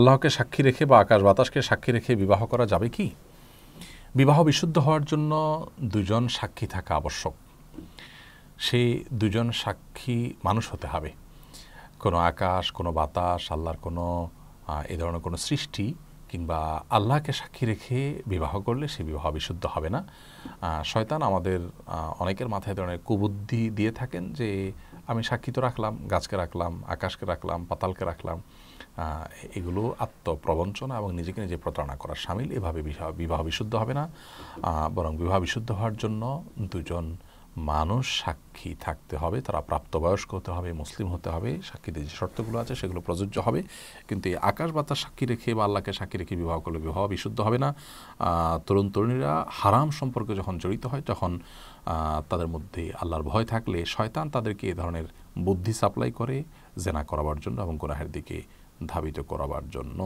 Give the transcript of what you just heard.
আল্লাহকে সাক্ষী রেখে বা আকাশ বাতাসকে সাক্ষী রেখে বিবাহ করা যাবে কি বিবাহ বিশুদ্ধ হওয়ার জন্য দুজন সাক্ষী থাকা আবশ্যক সেই দুজন সাক্ষী মানুষ হতে হবে কোনো আকাশ কোনো বাতাস আল্লাহর কোনো এ ধরনের কোনো সৃষ্টি কিংবা আল্লাহকে সাক্ষী রেখে বিবাহ করলে সে বিবাহ বিশুদ্ধ হবে না শয়তান আমাদের অনেকের মাথায় ধরনের কুবুদ্ধি দিয়ে থাকেন যে আমি সাক্ষী তো রাখলাম গাছকে রাখলাম আকাশকে রাখলাম পাতালকে রাখলাম এগুলো আত্মপ্রবঞ্চনা এবং নিজেকে নিজে প্রতারণা করার সামিল এভাবে বিবাহ বিশুদ্ধ হবে না বরং বিবাহ বিশুদ্ধ হওয়ার জন্য দুজন মানুষ সাক্ষী থাকতে হবে তারা প্রাপ্তবয়স্ক হতে হবে মুসলিম হতে হবে সাক্ষীদের যে শর্তগুলো আছে সেগুলো প্রযোজ্য হবে কিন্তু এই আকাশ বাতাস সাক্ষী রেখে বা আল্লাহকে সাক্ষী রেখে বিবাহ করলে বিবাহ বিশুদ্ধ হবে না তরুণ তরুণীরা হারাম সম্পর্কে যখন জড়িত হয় তখন তাদের মধ্যে আল্লাহর ভয় থাকলে শয়তান তাদেরকে এ ধরনের বুদ্ধি সাপ্লাই করে জেনা করাবার জন্য এবং গোনাহের দিকে ধাবিত করাবার জন্য